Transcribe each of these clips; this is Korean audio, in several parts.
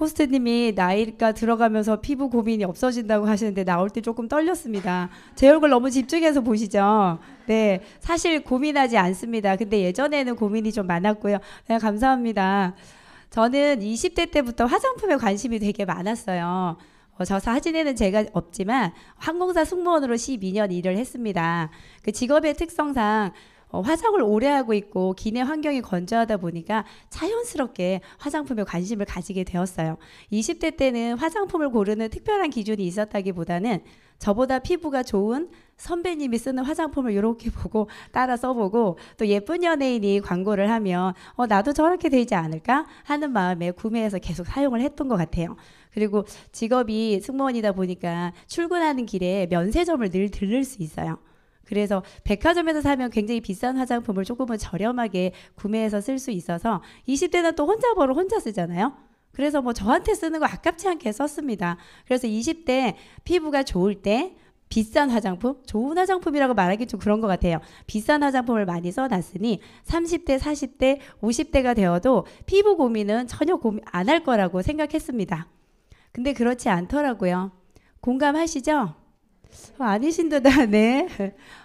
호스트님이 나이가 들어가면서 피부 고민이 없어진다고 하시는데 나올 때 조금 떨렸습니다. 제 얼굴 너무 집중해서 보시죠. 네, 사실 고민하지 않습니다. 근데 예전에는 고민이 좀 많았고요. 네, 감사합니다. 저는 20대 때부터 화장품에 관심이 되게 많았어요. 어, 저 사진에는 제가 없지만 항공사 승무원으로 12년 일을 했습니다. 그 직업의 특성상 어, 화장을 오래 하고 있고 기내 환경이 건조하다 보니까 자연스럽게 화장품에 관심을 가지게 되었어요. 20대 때는 화장품을 고르는 특별한 기준이 있었다기보다는 저보다 피부가 좋은 선배님이 쓰는 화장품을 이렇게 보고 따라 써보고 또 예쁜 연예인이 광고를 하면 어, 나도 저렇게 되지 않을까 하는 마음에 구매해서 계속 사용을 했던 것 같아요. 그리고 직업이 승무원이다 보니까 출근하는 길에 면세점을 늘 들를 수 있어요. 그래서 백화점에서 사면 굉장히 비싼 화장품을 조금은 저렴하게 구매해서 쓸 수 있어서 20대는 또 혼자 벌어 혼자 쓰잖아요. 그래서 뭐 저한테 쓰는 거 아깝지 않게 썼습니다. 그래서 20대 피부가 좋을 때 비싼 화장품, 좋은 화장품이라고 말하기 좀 그런 것 같아요. 비싼 화장품을 많이 써놨으니 30대, 40대, 50대가 되어도 피부 고민은 전혀 고민 안 할 거라고 생각했습니다. 근데 그렇지 않더라고요. 공감하시죠? 어, 아니신 듯하네.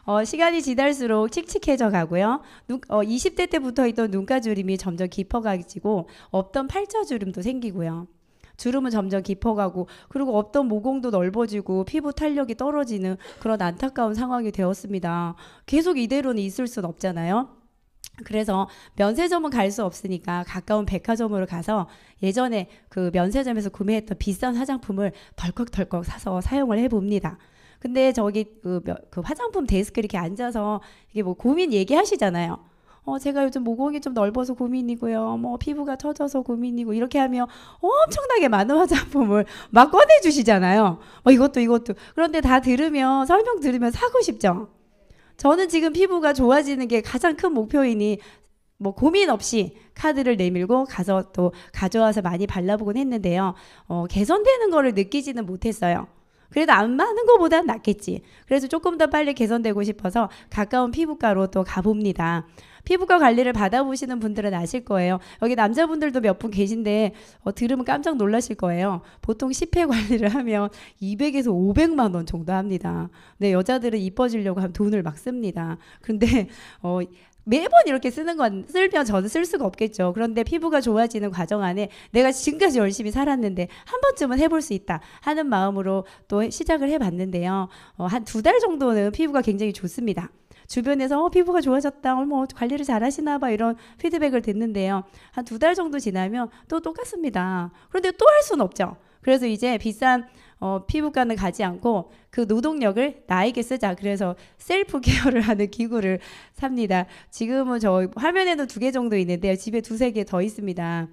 어, 시간이 지날수록 칙칙해져 가고요. 눈, 어, 20대 때부터 있던 눈가주름이 점점 깊어가지고 없던 팔자주름도 생기고요. 주름은 점점 깊어가고 그리고 없던 모공도 넓어지고 피부 탄력이 떨어지는 그런 안타까운 상황이 되었습니다. 계속 이대로는 있을 순 없잖아요. 그래서 면세점은 갈 수 없으니까 가까운 백화점으로 가서 예전에 그 면세점에서 구매했던 비싼 화장품을 덜컥덜컥 사서 사용을 해봅니다. 근데 저기 그, 그 화장품 데스크 이렇게 앉아서 이게 뭐 고민 얘기하시잖아요. 어, 제가 요즘 모공이 좀 넓어서 고민이고요. 뭐, 피부가 처져서 고민이고, 이렇게 하면 엄청나게 많은 화장품을 막 꺼내주시잖아요. 뭐, 이것도, 이것도. 그런데 다 들으면, 설명 들으면 사고 싶죠? 저는 지금 피부가 좋아지는 게 가장 큰 목표이니, 뭐, 고민 없이 카드를 내밀고 가서 또 가져와서 많이 발라보곤 했는데요. 어, 개선되는 거를 느끼지는 못했어요. 그래도 안 많은 것보다 낫겠지. 그래서 조금 더 빨리 개선되고 싶어서 가까운 피부과로 또 가봅니다. 피부과 관리를 받아보시는 분들은 아실 거예요. 여기 남자분들도 몇 분 계신데 어, 들으면 깜짝 놀라실 거예요. 보통 10회 관리를 하면 200에서 500만 원 정도 합니다. 근데 네, 여자들은 이뻐지려고 하면 돈을 막 씁니다. 근데 어, 매번 이렇게 쓰는 건 쓸면 저는 쓸 수가 없겠죠. 그런데 피부가 좋아지는 과정 안에 내가 지금까지 열심히 살았는데 한 번쯤은 해볼 수 있다 하는 마음으로 또 시작을 해봤는데요. 어, 한 두 달 정도는 피부가 굉장히 좋습니다. 주변에서 어, 피부가 좋아졌다, 어머 뭐 관리를 잘하시나 봐 이런 피드백을 듣는데요. 한 두 달 정도 지나면 또 똑같습니다. 그런데 또 할 수는 없죠. 그래서 이제 비싼 어, 피부과는 가지 않고 그 노동력을 나에게 쓰자. 그래서 셀프 케어를 하는 기구를 삽니다. 지금은 저화면에는두 개 정도 있는데요. 집에 두세 개 더 있습니다.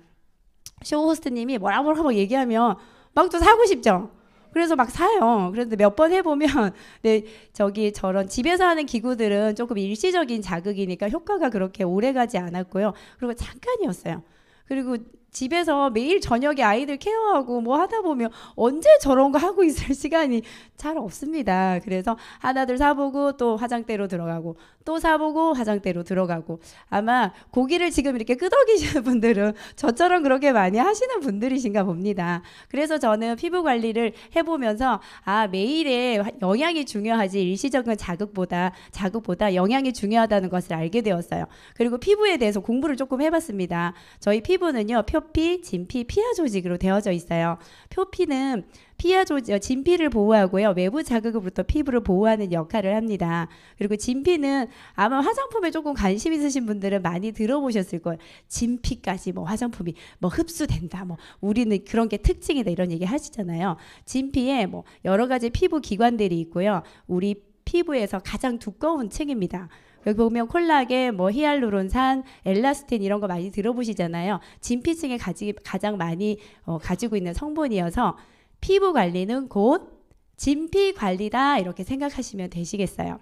쇼 호스트님이 뭐라 뭐라 뭐 얘기하면 막 또 사고 싶죠. 그래서 막 사요. 그런데 몇 번 해보면, 네, 저기 저런 집에서 하는 기구들은 조금 일시적인 자극이니까 효과가 그렇게 오래 가지 않았고요. 그리고 잠깐이었어요. 그리고 집에서 매일 저녁에 아이들 케어하고 뭐 하다 보면 언제 저런 거 하고 있을 시간이 잘 없습니다. 그래서 하나둘 사보고 또 화장대로 들어가고 또 사보고 화장대로 들어가고 아마 고기를 지금 이렇게 끄덕이시는 분들은 저처럼 그렇게 많이 하시는 분들이신가 봅니다. 그래서 저는 피부 관리를 해보면서 아 매일의 영양이 중요하지 일시적인 자극보다 자극보다 영양이 중요하다는 것을 알게 되었어요. 그리고 피부에 대해서 공부를 조금 해봤습니다. 저희 피부는요 표피, 진피, 피하 조직으로 되어져 있어요. 표피는 피하 조직, 어, 진피를 보호하고요. 외부 자극으로부터 피부를 보호하는 역할을 합니다. 그리고 진피는 아마 화장품에 조금 관심 있으신 분들은 많이 들어보셨을 거예요. 진피까지 뭐 화장품이 뭐 흡수된다. 뭐 우리는 그런 게 특징이다. 이런 얘기 하시잖아요. 진피에 뭐 여러 가지 피부 기관들이 있고요. 우리 피부에서 가장 두꺼운 층입니다. 여기 보면 콜라겐, 뭐 히알루론산, 엘라스틴 이런 거 많이 들어보시잖아요. 진피층에 가지, 가장 많이 어, 가지고 있는 성분이어서 피부 관리는 곧 진피 관리다 이렇게 생각하시면 되시겠어요.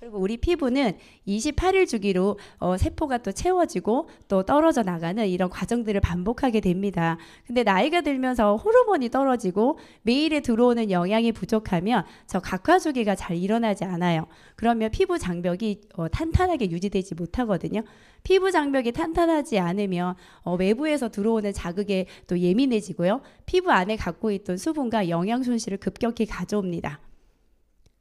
그리고 우리 피부는 28일 주기로 어, 세포가 또 채워지고 또 떨어져 나가는 이런 과정들을 반복하게 됩니다. 근데 나이가 들면서 호르몬이 떨어지고 매일에 들어오는 영양이 부족하면 저 각화 주기가 잘 일어나지 않아요. 그러면 피부 장벽이 어, 탄탄하게 유지되지 못하거든요. 피부 장벽이 탄탄하지 않으면 어, 외부에서 들어오는 자극에 또 예민해지고요. 피부 안에 갖고 있던 수분과 영양 손실을 급격히 가져옵니다.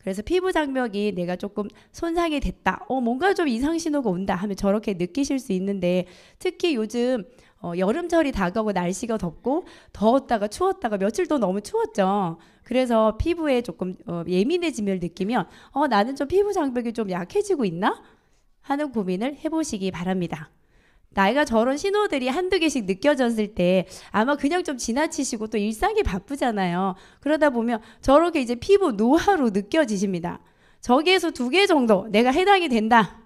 그래서 피부 장벽이 내가 조금 손상이 됐다. 어, 뭔가 좀 이상 신호가 온다 하면 저렇게 느끼실 수 있는데 특히 요즘 어, 여름철이 다가오고 날씨가 덥고 더웠다가 추웠다가 며칠 더 너무 추웠죠. 그래서 피부에 조금 어, 예민해지면 느끼면 어, 나는 좀 피부 장벽이 좀 약해지고 있나? 하는 고민을 해보시기 바랍니다. 나이가 저런 신호들이 한두 개씩 느껴졌을 때 아마 그냥 좀 지나치시고 또 일상이 바쁘잖아요. 그러다 보면 저렇게 이제 피부 노화로 느껴지십니다. 저기에서 두 개 정도 내가 해당이 된다.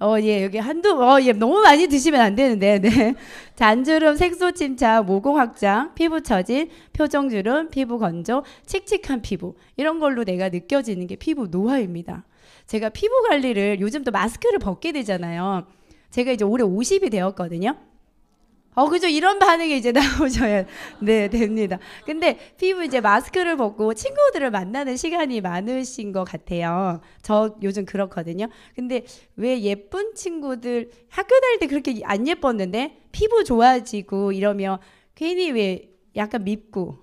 어, 예, 여기 한두, 어, 예, 너무 많이 드시면 안 되는데, 네. 잔주름, 색소침착, 모공 확장, 피부 처진, 표정주름, 피부 건조, 칙칙한 피부. 이런 걸로 내가 느껴지는 게 피부 노화입니다. 제가 피부 관리를 요즘 또 마스크를 벗게 되잖아요. 제가 이제 올해 50이 되었거든요. 어, 그죠. 이런 반응이 이제 나오셔야, 네, 됩니다. 근데 피부 이제 마스크를 벗고 친구들을 만나는 시간이 많으신 것 같아요. 저 요즘 그렇거든요. 근데 왜 예쁜 친구들 학교 다닐 때 그렇게 안 예뻤는데 피부 좋아지고 이러면 괜히 왜 약간 밉고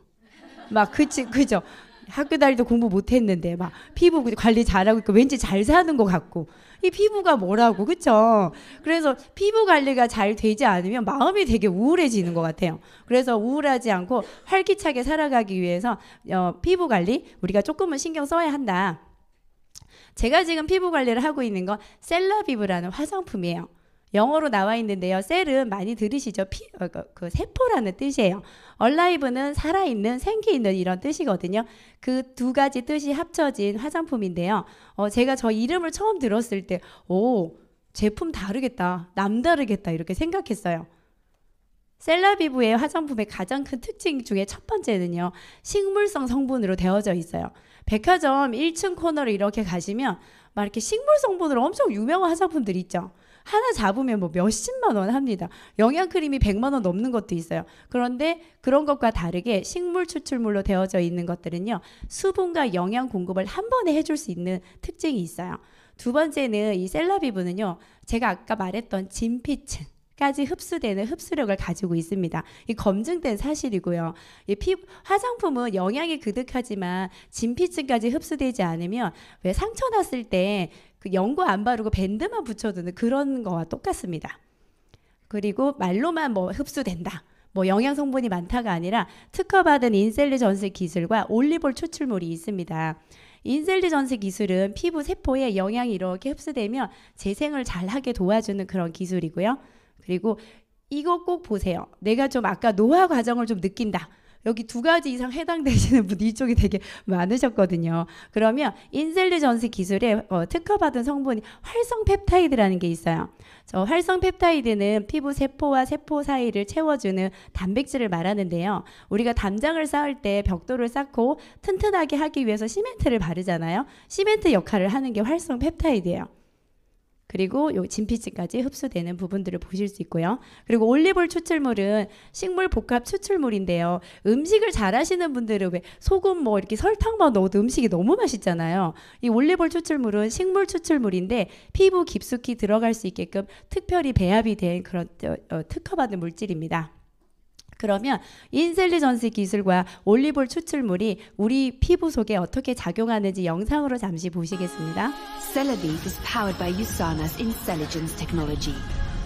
막 그치, 그죠. 학교 다닐 때 공부 못했는데 막 피부 관리 잘하고 있고 왠지 잘 사는 것 같고 이 피부가 뭐라고 그쵸? 그래서 피부 관리가 잘 되지 않으면 마음이 되게 우울해지는 것 같아요. 그래서 우울하지 않고 활기차게 살아가기 위해서 어, 피부 관리 우리가 조금은 신경 써야 한다. 제가 지금 피부 관리를 하고 있는 건 셀러비브라는 화장품이에요. 영어로 나와 있는데요. 셀은 많이 들으시죠? 피, 어, 그, 그 세포라는 뜻이에요. 얼라이브는 살아있는, 생기있는 이런 뜻이거든요. 그 두 가지 뜻이 합쳐진 화장품인데요. 어, 제가 저 이름을 처음 들었을 때, 오, 제품 다르겠다, 남다르겠다 이렇게 생각했어요. 셀라비브의 화장품의 가장 큰 특징 중에 첫 번째는요. 식물성 성분으로 되어져 있어요. 백화점 1층 코너를 이렇게 가시면 막 이렇게 식물 성분으로 엄청 유명한 화장품들이 있죠. 하나 잡으면 뭐 몇십만 원 합니다. 영양 크림이 백만 원 넘는 것도 있어요. 그런데 그런 것과 다르게 식물 추출물로 되어져 있는 것들은요. 수분과 영양 공급을 한 번에 해줄 수 있는 특징이 있어요. 두 번째는 이 셀라비브는요. 제가 아까 말했던 진피층. 까지 흡수되는 흡수력을 가지고 있습니다. 이 검증된 사실이고요. 이 피, 화장품은 영양이 그득하지만 진피층까지 흡수되지 않으면 왜 상처 났을 때그 연고 안 바르고 밴드만 붙여두는 그런 거와 똑같습니다. 그리고 말로만 뭐 흡수된다. 뭐 영양 성분이 많다가 아니라 특허받은 인셀리 전스 기술과 올리볼 추출물이 있습니다. 인셀리 전스 기술은 피부 세포에 영양이 이렇게 흡수되면 재생을 잘하게 도와주는 그런 기술이고요. 그리고 이거 꼭 보세요. 내가 좀 아까 노화 과정을 좀 느낀다. 여기 두 가지 이상 해당되시는 분이 이쪽이 되게 많으셨거든요. 그러면 인셀리전스 기술에 어, 특허받은 성분이 활성 펩타이드라는 게 있어요. 저 활성 펩타이드는 피부 세포와 세포 사이를 채워주는 단백질을 말하는데요. 우리가 담장을 쌓을 때 벽돌을 쌓고 튼튼하게 하기 위해서 시멘트를 바르잖아요. 시멘트 역할을 하는 게 활성 펩타이드예요. 그리고 요 진피층까지 흡수되는 부분들을 보실 수 있고요. 그리고 올리볼 추출물은 식물 복합 추출물인데요. 음식을 잘하시는 분들은 왜 소금 뭐 이렇게 설탕만 넣어도 음식이 너무 맛있잖아요. 이 올리볼 추출물은 식물 추출물인데 피부 깊숙이 들어갈 수 있게끔 특별히 배합이 된 그런 어, 특허받은 물질입니다. 그러면 기술과 올리볼 추출물이 우리 피부 속에 어떻게 작용하는지 영상으로 잠시 보시겠습니다. is powered by USANA's Intelligence Technology.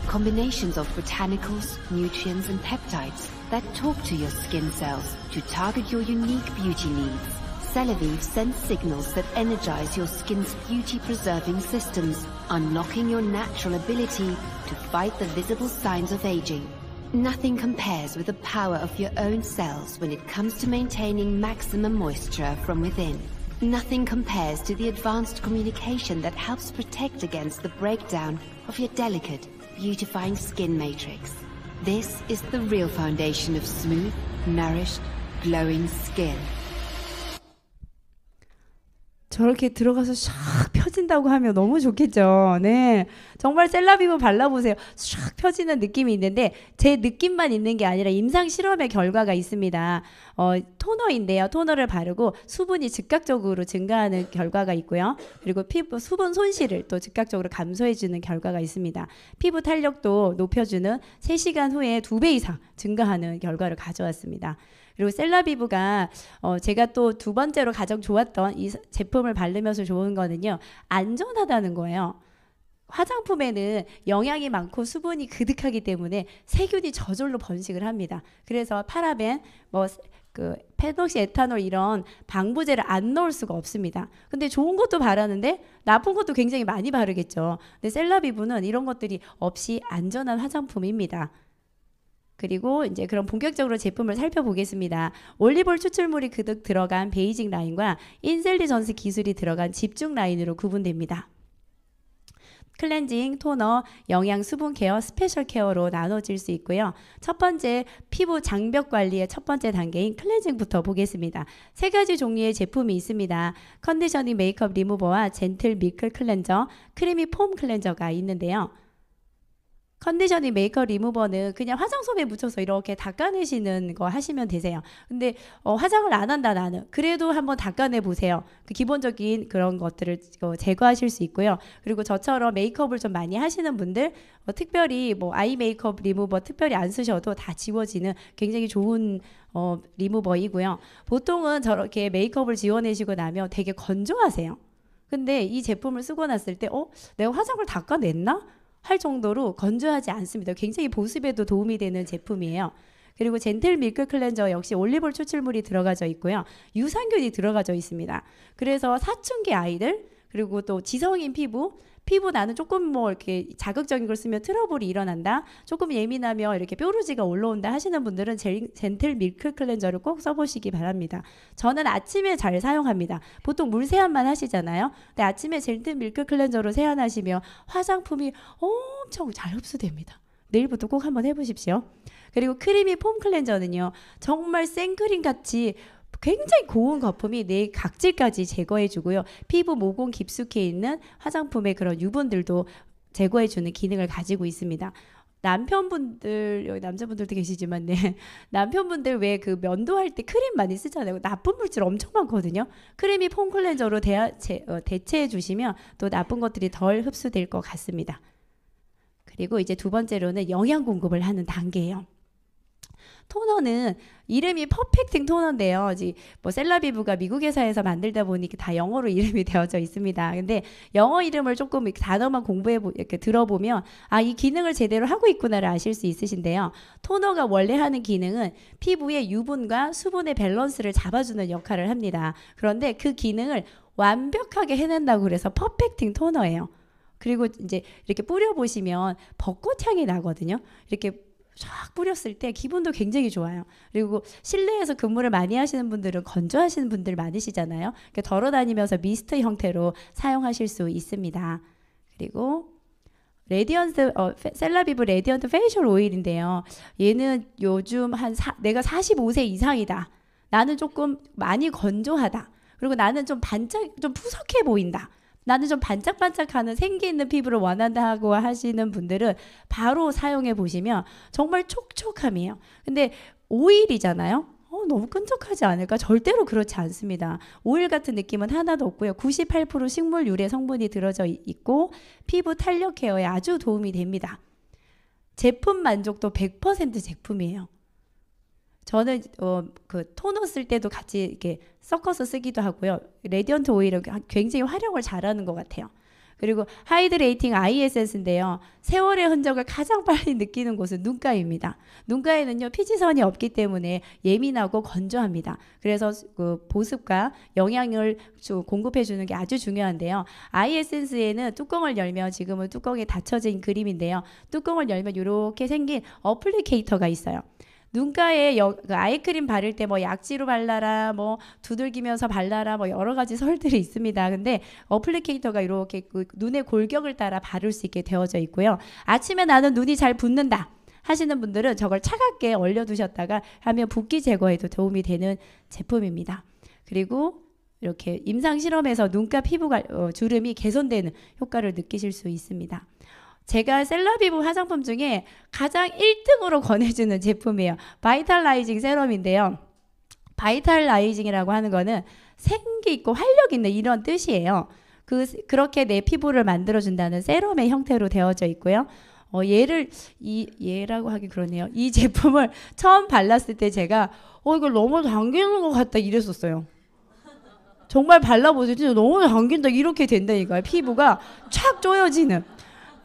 Combinations of botanicals, nutrients and peptides that talk to your skin cells to target your unique beauty needs. CeraVe sends signals that energize your skin's beauty-preserving systems, unlocking your natural ability to fight the visible signs of aging. Nothing compares with the power of your own cells when it comes to maintaining maximum moisture from within. Nothing compares to the advanced communication that helps protect against the breakdown of your delicate, beautifying skin matrix. This is the real foundation of smooth, nourished, glowing skin. 저렇게 들어가서 샥 펴진다고 하면 너무 좋겠죠. 네. 정말 셀라비브 발라보세요. 샥 펴지는 느낌이 있는데 제 느낌만 있는 게 아니라 임상 실험의 결과가 있습니다. 어, 토너인데요. 토너를 바르고 수분이 즉각적으로 증가하는 결과가 있고요. 그리고 피부 수분 손실을 또 즉각적으로 감소해주는 결과가 있습니다. 피부 탄력도 높여주는 3시간 후에 2배 이상 증가하는 결과를 가져왔습니다. 그리고 셀라비브가 어 제가 또 두 번째로 가장 좋았던 이 제품을 바르면서 좋은 거는요. 안전하다는 거예요. 화장품에는 영양이 많고 수분이 그득하기 때문에 세균이 저절로 번식을 합니다. 그래서 파라벤, 뭐, 그, 페녹시 에탄올 이런 방부제를 안 넣을 수가 없습니다. 근데 좋은 것도 바라는데 나쁜 것도 굉장히 많이 바르겠죠. 근데 셀라비브는 이런 것들이 없이 안전한 화장품입니다. 그리고 이제 그런 본격적으로 제품을 살펴보겠습니다. 올리볼 추출물이 그득 들어간 베이직 라인과 인셀리전스 기술이 들어간 집중 라인으로 구분됩니다. 클렌징, 토너, 영양 수분 케어, 스페셜 케어로 나눠질 수 있고요. 첫 번째 피부 장벽 관리의 첫 번째 단계인 클렌징부터 보겠습니다. 세 가지 종류의 제품이 있습니다. 컨디셔닝 메이크업 리무버와 젠틀 미클 클렌저, 크리미 폼 클렌저가 있는데요. 컨디셔닝 메이커 리무버는 그냥 화장솜에 묻혀서 이렇게 닦아내시는 거 하시면 되세요. 근데 어, 화장을 안 한다 나는 그래도 한번 닦아내 보세요. 그 기본적인 그런 것들을 어, 제거하실 수 있고요. 그리고 저처럼 메이크업을 좀 많이 하시는 분들 어, 특별히 뭐 아이 메이크업 리무버 특별히 안 쓰셔도 다 지워지는 굉장히 좋은 어, 리무버이고요. 보통은 저렇게 메이크업을 지워내시고 나면 되게 건조하세요. 근데 이 제품을 쓰고 났을 때 어? 내가 화장을 닦아냈나? 할 정도로 건조하지 않습니다. 굉장히 보습에도 도움이 되는 제품이에요. 그리고 젠틀 밀크 클렌저 역시 올리볼 추출물이 들어가져 있고요. 유산균이 들어가져 있습니다. 그래서 사춘기 아이들 그리고 또 지성인 피부 피부 나는 조금 뭐 이렇게 자극적인 걸 쓰면 트러블이 일어난다. 조금 예민하면 이렇게 뾰루지가 올라온다 하시는 분들은 젤, 젠틀 밀크 클렌저를 꼭 써보시기 바랍니다. 저는 아침에 잘 사용합니다. 보통 물 세안만 하시잖아요. 근데 아침에 젠틀 밀크 클렌저로 세안하시면 화장품이 엄청 잘 흡수됩니다. 내일부터 꼭 한번 해보십시오. 그리고 크리미 폼 클렌저는요, 정말 생크림 같이 굉장히 고운 거품이 내 네 각질까지 제거해주고요. 피부 모공 깊숙이 있는 화장품의 그런 유분들도 제거해주는 기능을 가지고 있습니다. 남편분들 여기 남자분들도 계시지만 네 남편분들 왜 그 면도할 때 크림 많이 쓰잖아요 나쁜 물질 엄청 많거든요 크림이 폼클렌저로 대체, 어, 대체해 주시면 또 나쁜 것들이 덜 흡수될 것 같습니다 그리고 이제 두 번째로는 영양 공급을 하는 단계예요 토너는 이름이 퍼펙팅 토너인데요. 이제 뭐 셀러비브가 미국 회사에서 만들다 보니 다 영어로 이름이 되어져 있습니다. 근데 영어 이름을 조금 단어만 공부해 이렇게 들어보면 아 이 기능을 제대로 하고 있구나를 아실 수 있으신데요. 토너가 원래 하는 기능은 피부의 유분과 수분의 밸런스를 잡아주는 역할을 합니다. 그런데 그 기능을 완벽하게 해낸다고 그래서 퍼펙팅 토너예요. 그리고 이제 이렇게 뿌려보시면 벚꽃 향이 나거든요. 이렇게 쫙 뿌렸을 때 기분도 굉장히 좋아요. 그리고 실내에서 근무를 많이 하시는 분들은 건조하시는 분들 많으시잖아요. 그러니 덜어 다니면서 미스트 형태로 사용하실 수 있습니다. 그리고 레디언스 어, 셀라비브 레디언트 페이셜 오일인데요. 얘는 요즘 한 사, 내가 45세 이상이다. 나는 조금 많이 건조하다. 그리고 나는 좀 반짝 좀 푸석해 보인다. 나는 좀 반짝반짝하는 생기 있는 피부를 원한다고 하시는 분들은 바로 사용해 보시면 정말 촉촉함이에요. 근데 오일이잖아요. 어, 너무 끈적하지 않을까? 절대로 그렇지 않습니다. 오일 같은 느낌은 하나도 없고요. 98% 식물 유래 성분이 들어져 있고 피부 탄력 케어에 아주 도움이 됩니다. 제품 만족도 100% 제품이에요. 저는 어, 그 토너 쓸 때도 같이 이렇게 섞어서 쓰기도 하고요. 레디언트 오일을 굉장히 활용을 잘하는 것 같아요. 그리고 하이드레이팅 ISS인데요. 세월의 흔적을 가장 빨리 느끼는 곳은 눈가입니다. 눈가에는요, 피지선이 없기 때문에 예민하고 건조합니다. 그래서 그 보습과 영양을 공급해주는 게 아주 중요한데요. ISS에는 뚜껑을 열면 지금은 뚜껑에 닫혀진 그림인데요. 뚜껑을 열면 이렇게 생긴 어플리케이터가 있어요. 눈가에 여, 그 아이크림 바를 때 뭐 약지로 발라라, 뭐 두들기면서 발라라, 뭐 여러 가지 설들이 있습니다. 근데 어플리케이터가 이렇게 그 눈의 골격을 따라 바를 수 있게 되어져 있고요. 아침에 나는 눈이 잘 붓는다. 하시는 분들은 저걸 차갑게 얼려두셨다가 하면 붓기 제거에도 도움이 되는 제품입니다. 그리고 이렇게 임상 실험에서 눈가 피부 어, 주름이 개선되는 효과를 느끼실 수 있습니다. 제가 셀러비브 화장품 중에 가장 1등으로 권해주는 제품이에요. 바이탈라이징 세럼인데요. 바이탈라이징이라고 하는 거는 생기 있고 활력 있는 이런 뜻이에요. 그, 그렇게 내 피부를 만들어준다는 세럼의 형태로 되어져 있고요. 어, 얘를, 이, 얘라고 하기 그러네요. 이 제품을 처음 발랐을 때 제가, 어, 이거 너무 당기는 것 같다 이랬었어요. 정말 발라보세요. 진짜 너무 당긴다. 이렇게 된다니까요. 피부가 착 쪼여지는.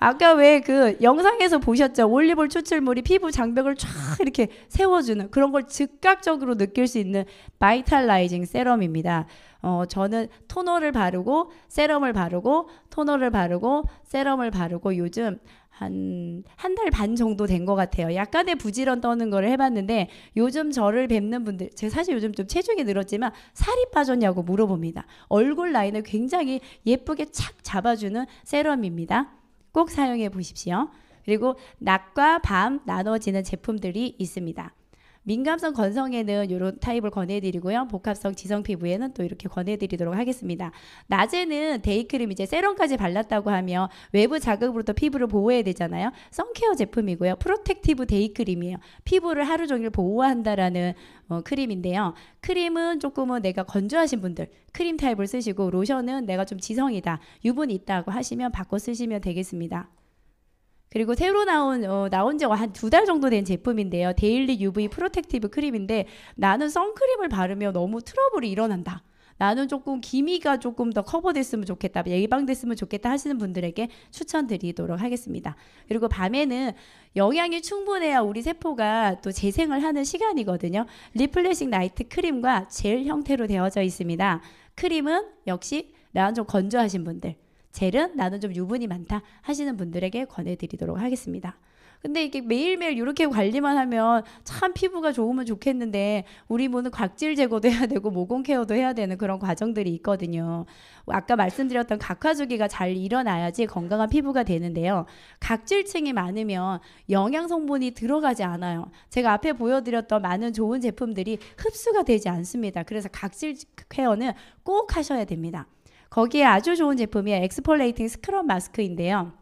아까 왜 그 영상에서 보셨죠? 올리볼 추출물이 피부 장벽을 쫙 이렇게 세워주는 그런 걸 즉각적으로 느낄 수 있는 바이탈라이징 세럼입니다. 어, 저는 토너를 바르고 세럼을 바르고 토너를 바르고 세럼을 바르고 요즘 한 한 달 반 정도 된 것 같아요. 약간의 부지런 떠는 걸 해봤는데 요즘 저를 뵙는 분들 제가 사실 요즘 좀 체중이 늘었지만 살이 빠졌냐고 물어봅니다. 얼굴 라인을 굉장히 예쁘게 착 잡아주는 세럼입니다. 꼭 사용해 보십시오. 그리고 낮과 밤 나눠지는 제품들이 있습니다. 민감성 건성에는 이런 타입을 권해드리고요. 복합성 지성 피부에는 또 이렇게 권해드리도록 하겠습니다. 낮에는 데이크림 이제 세럼까지 발랐다고 하면 외부 자극으로부터 피부를 보호해야 되잖아요. 선케어 제품이고요. 프로텍티브 데이크림이에요. 피부를 하루 종일 보호한다라는 어, 크림인데요. 크림은 조금은 내가 건조하신 분들 크림 타입을 쓰시고 로션은 내가 좀 지성이다 유분이 있다고 하시면 바꿔 쓰시면 되겠습니다. 그리고 새로 나온 어, 나온 지가 한 두 달 정도 된 제품인데요. 데일리 UV 프로텍티브 크림인데 나는 선크림을 바르면 너무 트러블이 일어난다. 나는 조금 기미가 조금 더 커버됐으면 좋겠다, 예방됐으면 좋겠다 하시는 분들에게 추천드리도록 하겠습니다. 그리고 밤에는 영양이 충분해야 우리 세포가 또 재생을 하는 시간이거든요. 리플레싱 나이트 크림과 젤 형태로 되어져 있습니다. 크림은 역시 나는 좀 건조하신 분들, 젤은 나는 좀 유분이 많다 하시는 분들에게 권해드리도록 하겠습니다. 근데 이게 매일매일 이렇게 관리만 하면 참 피부가 좋으면 좋겠는데 우리 몸은 각질 제거도 해야 되고 모공 케어도 해야 되는 그런 과정들이 있거든요. 아까 말씀드렸던 각화주기가 잘 일어나야지 건강한 피부가 되는데요. 각질층이 많으면 영양 성분이 들어가지 않아요. 제가 앞에 보여드렸던 많은 좋은 제품들이 흡수가 되지 않습니다. 그래서 각질 케어는 꼭 하셔야 됩니다. 거기에 아주 좋은 제품이 엑스폴레이팅 스크럽 마스크인데요.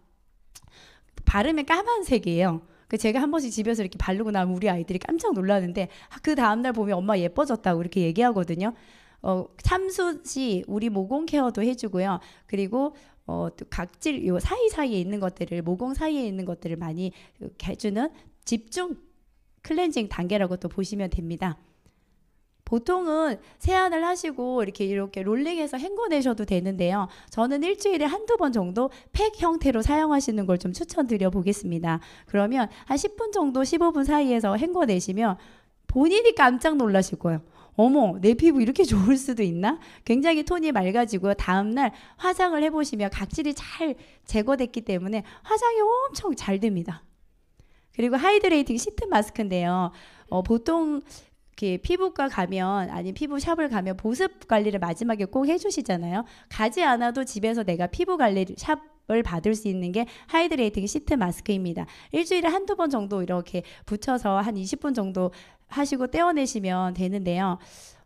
발음이 까만색이에요. 그 제가 한 번씩 집에서 이렇게 바르고 나면 우리 아이들이 깜짝 놀라는데 아, 그 다음날 보면 엄마 예뻐졌다고 이렇게 얘기하거든요. 어, 참수지 우리 모공 케어도 해주고요. 그리고 어, 또 각질 요 사이사이에 있는 것들을 모공 사이에 있는 것들을 많이 그, 해주는 집중 클렌징 단계라고 또 보시면 됩니다. 보통은 세안을 하시고 이렇게 이렇게 롤링해서 헹궈내셔도 되는데요. 저는 일주일에 한두 번 정도 팩 형태로 사용하시는 걸 좀 추천드려 보겠습니다. 그러면 한 10분 정도 15분 사이에서 헹궈내시면 본인이 깜짝 놀라실 거예요. 어머, 내 피부 이렇게 좋을 수도 있나? 굉장히 톤이 맑아지고요. 다음날 화장을 해보시면 각질이 잘 제거됐기 때문에 화장이 엄청 잘 됩니다. 그리고 하이드레이팅 시트 마스크인데요. 어, 보통 이 피부과 가면 아니 피부 샵을 가면 보습 관리를 마지막에 꼭 해주시잖아요. 가지 않아도 집에서 내가 피부 관리 샵을 받을 수 있는 게 하이드레이팅 시트 마스크입니다. 일주일에 한두 번 정도 이렇게 붙여서 한 20분 정도 하시고 떼어내시면 되는데요.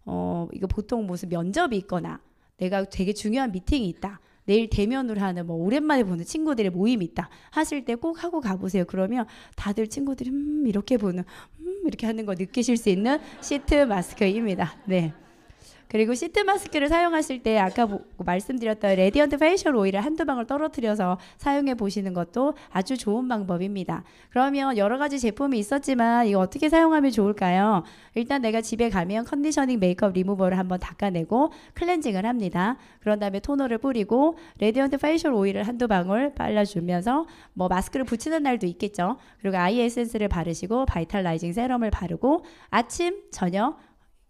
어, 이거 보통 무슨 면접이 있거나 내가 되게 중요한 미팅이 있다. 내일 대면으로 하는 뭐 오랜만에 보는 친구들의 모임이 있다 하실 때 꼭 하고 가보세요. 그러면 다들 친구들이 음 이렇게 보는 이렇게 하는 거 느끼실 수 있는 시트 마스크입니다. 네. 그리고 시트 마스크를 사용하실 때 아까 말씀드렸던 레디언트 페이셜 오일을 한두 방울 떨어뜨려서 사용해 보시는 것도 아주 좋은 방법입니다. 그러면 여러 가지 제품이 있었지만 이거 어떻게 사용하면 좋을까요? 일단 내가 집에 가면 컨디셔닝 메이크업 리무버를 한번 닦아내고 클렌징을 합니다. 그런 다음에 토너를 뿌리고 레디언트 페이셜 오일을 한두 방울 발라주면서 뭐 마스크를 붙이는 날도 있겠죠. 그리고 아이 에센스를 바르시고 바이탈라이징 세럼을 바르고 아침, 저녁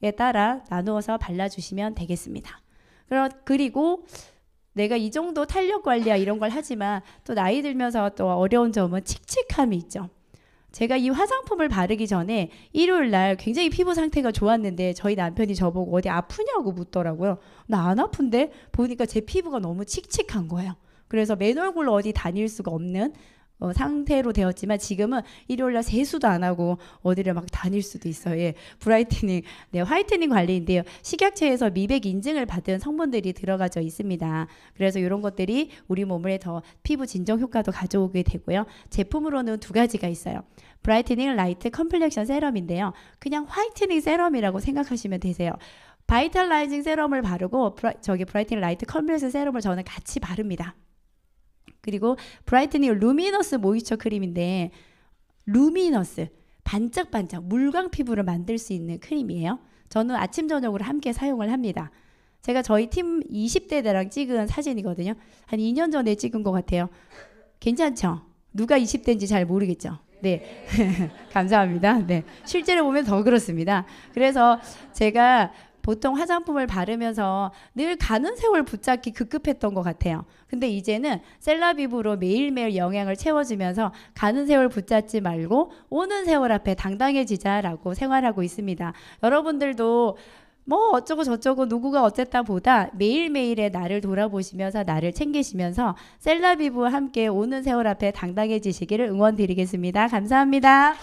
에 따라 나누어서 발라주시면 되겠습니다. 그럼 그리고 내가 이 정도 탄력 관리야 이런 걸 하지만 또 나이 들면서 또 어려운 점은 칙칙함이 있죠. 제가 이 화장품을 바르기 전에 일요일 날 굉장히 피부 상태가 좋았는데 저희 남편이 저보고 어디 아프냐고 묻더라고요. 나 안 아픈데 보니까 제 피부가 너무 칙칙한 거예요. 그래서 맨 얼굴로 어디 다닐 수가 없는 어, 상태로 되었지만 지금은 일요일날 세수도 안 하고 어디를 막 다닐 수도 있어요. 예. 브라이트닝, 네, 화이트닝 관리인데요. 식약처에서 미백 인증을 받은 성분들이 들어가져 있습니다. 그래서 이런 것들이 우리 몸에 더 피부 진정 효과도 가져오게 되고요. 제품으로는 두 가지가 있어요. 브라이트닝 라이트 컴플렉션 세럼인데요. 그냥 화이트닝 세럼이라고 생각하시면 되세요. 바이탈라이징 세럼을 바르고 브라, 저기 브라이팅 트 라이트 컴플렉션 세럼을 저는 같이 바릅니다. 그리고 브라이트닝 루미너스 모이처 크림인데 루미너스 반짝반짝 물광 피부를 만들 수 있는 크림이에요. 저는 아침 저녁으로 함께 사용을 합니다. 제가 저희 팀 20대들랑 찍은 사진이거든요. 한 2년 전에 찍은 것 같아요. 괜찮죠? 누가 20대인지 잘 모르겠죠? 네. 감사합니다. 네. 실제로 보면 더 그렇습니다. 그래서 제가 보통 화장품을 바르면서 늘 가는 세월 붙잡기 급급했던 것 같아요. 근데 이제는 셀라비브로 매일매일 영양을 채워주면서 가는 세월 붙잡지 말고 오는 세월 앞에 당당해지자라고 생활하고 있습니다. 여러분들도 뭐 어쩌고 저쩌고 누구가 어쨌다 보다 매일매일의 나를 돌아보시면서 나를 챙기시면서 셀라비브와 함께 오는 세월 앞에 당당해지시기를 응원드리겠습니다. 감사합니다.